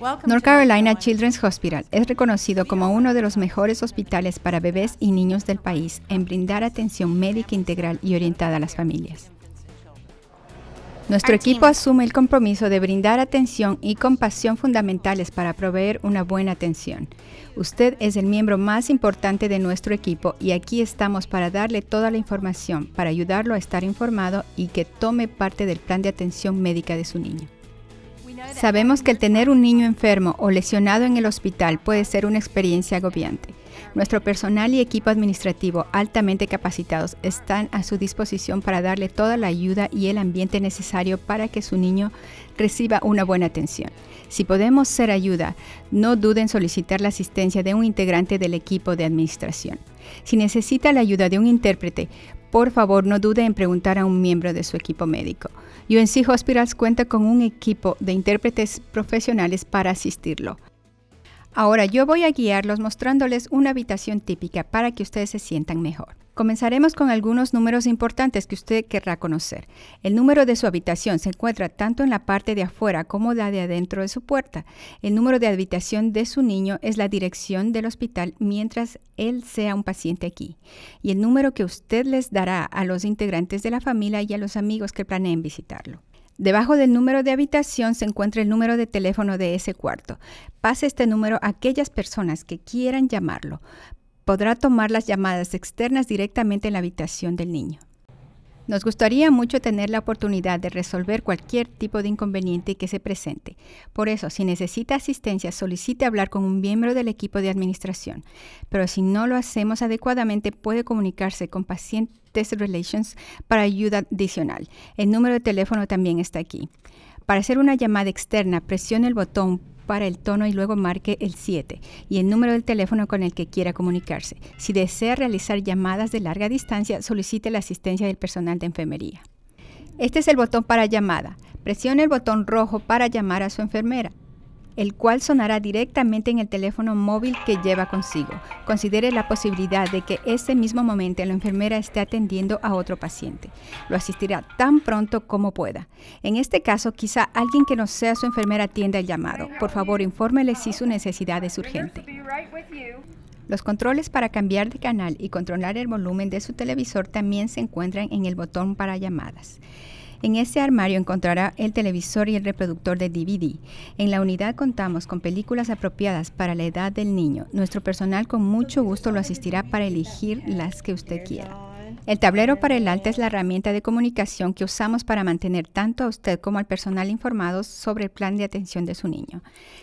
North Carolina Children's Hospital es reconocido como uno de los mejores hospitales para bebés y niños del país en brindar atención médica integral y orientada a las familias. Nuestro equipo asume el compromiso de brindar atención y compasión fundamentales para proveer una buena atención. Usted es el miembro más importante de nuestro equipo y aquí estamos para darle toda la información, para ayudarlo a estar informado y que tome parte del plan de atención médica de su niño. Sabemos que el tener un niño enfermo o lesionado en el hospital puede ser una experiencia agobiante. Nuestro personal y equipo administrativo altamente capacitados están a su disposición para darle toda la ayuda y el ambiente necesario para que su niño reciba una buena atención. Si podemos ser ayuda, no duden en solicitar la asistencia de un integrante del equipo de administración. Si necesita la ayuda de un intérprete, por favor no dude en preguntar a un miembro de su equipo médico. UNC Hospitals cuenta con un equipo de intérpretes profesionales para asistirlo. Ahora yo voy a guiarlos mostrándoles una habitación típica para que ustedes se sientan mejor. Comenzaremos con algunos números importantes que usted querrá conocer. El número de su habitación se encuentra tanto en la parte de afuera como la de adentro de su puerta. El número de habitación de su niño es la dirección del hospital mientras él sea un paciente aquí. Y el número que usted les dará a los integrantes de la familia y a los amigos que planeen visitarlo. Debajo del número de habitación se encuentra el número de teléfono de ese cuarto. Pase este número a aquellas personas que quieran llamarlo podrá tomar las llamadas externas directamente en la habitación del niño. Nos gustaría mucho tener la oportunidad de resolver cualquier tipo de inconveniente que se presente. Por eso, si necesita asistencia, solicite hablar con un miembro del equipo de administración. Pero si no lo hacemos adecuadamente, puede comunicarse con Pacientes Relations para ayuda adicional. El número de teléfono también está aquí. Para hacer una llamada externa, presione el botón para el tono y luego marque el 7 y el número del teléfono con el que quiera comunicarse. Si desea realizar llamadas de larga distancia, solicite la asistencia del personal de enfermería. Este es el botón para llamada. Presione el botón rojo para llamar a su enfermera el cual sonará directamente en el teléfono móvil que lleva consigo. Considere la posibilidad de que ese mismo momento la enfermera esté atendiendo a otro paciente. Lo asistirá tan pronto como pueda. En este caso, quizá alguien que no sea su enfermera atienda el llamado. Por favor, infórmele si su necesidad es urgente. Los controles para cambiar de canal y controlar el volumen de su televisor también se encuentran en el botón para llamadas. En este armario encontrará el televisor y el reproductor de DVD. En la unidad contamos con películas apropiadas para la edad del niño. Nuestro personal con mucho gusto lo asistirá para elegir las que usted quiera. El tablero para el alta es la herramienta de comunicación que usamos para mantener tanto a usted como al personal informados sobre el plan de atención de su niño.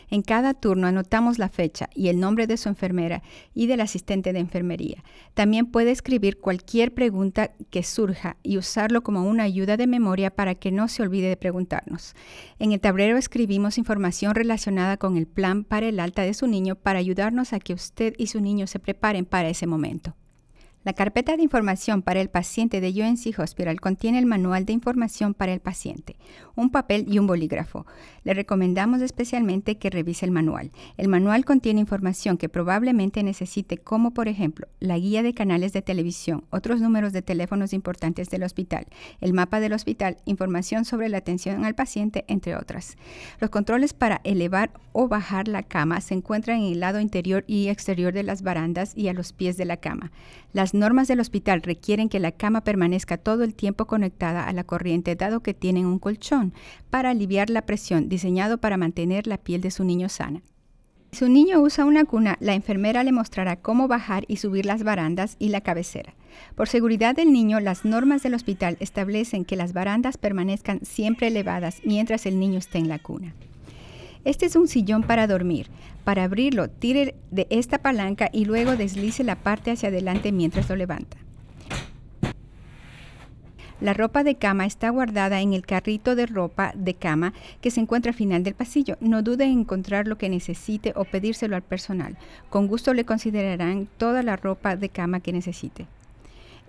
En cada turno anotamos la fecha y el nombre de su enfermera y del asistente de enfermería. También puede escribir cualquier pregunta que surja y usarlo como una ayuda de memoria para que no se olvide de preguntarnos. En el tablero escribimos información relacionada con el plan para el alta de su niño para ayudarnos a que usted y su niño se preparen para ese momento. La carpeta de información para el paciente de UNC Hospital contiene el manual de información para el paciente, un papel y un bolígrafo. Le recomendamos especialmente que revise el manual. El manual contiene información que probablemente necesite, como por ejemplo la guía de canales de televisión, otros números de teléfonos importantes del hospital, el mapa del hospital, información sobre la atención al paciente, entre otras. Los controles para elevar o bajar la cama se encuentran en el lado interior y exterior de las barandas y a los pies de la cama. Las las normas del hospital requieren que la cama permanezca todo el tiempo conectada a la corriente dado que tienen un colchón para aliviar la presión diseñado para mantener la piel de su niño sana. Si su niño usa una cuna, la enfermera le mostrará cómo bajar y subir las barandas y la cabecera. Por seguridad del niño, las normas del hospital establecen que las barandas permanezcan siempre elevadas mientras el niño esté en la cuna. Este es un sillón para dormir. Para abrirlo, tire de esta palanca y luego deslice la parte hacia adelante mientras lo levanta. La ropa de cama está guardada en el carrito de ropa de cama que se encuentra al final del pasillo. No dude en encontrar lo que necesite o pedírselo al personal. Con gusto le considerarán toda la ropa de cama que necesite.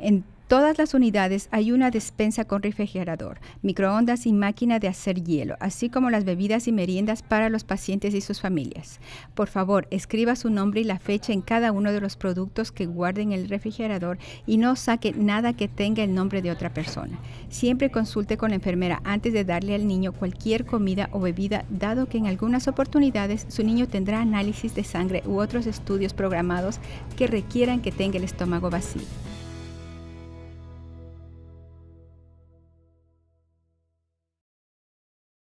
En todas las unidades hay una despensa con refrigerador, microondas y máquina de hacer hielo, así como las bebidas y meriendas para los pacientes y sus familias. Por favor, escriba su nombre y la fecha en cada uno de los productos que guarden en el refrigerador y no saque nada que tenga el nombre de otra persona. Siempre consulte con la enfermera antes de darle al niño cualquier comida o bebida, dado que en algunas oportunidades su niño tendrá análisis de sangre u otros estudios programados que requieran que tenga el estómago vacío.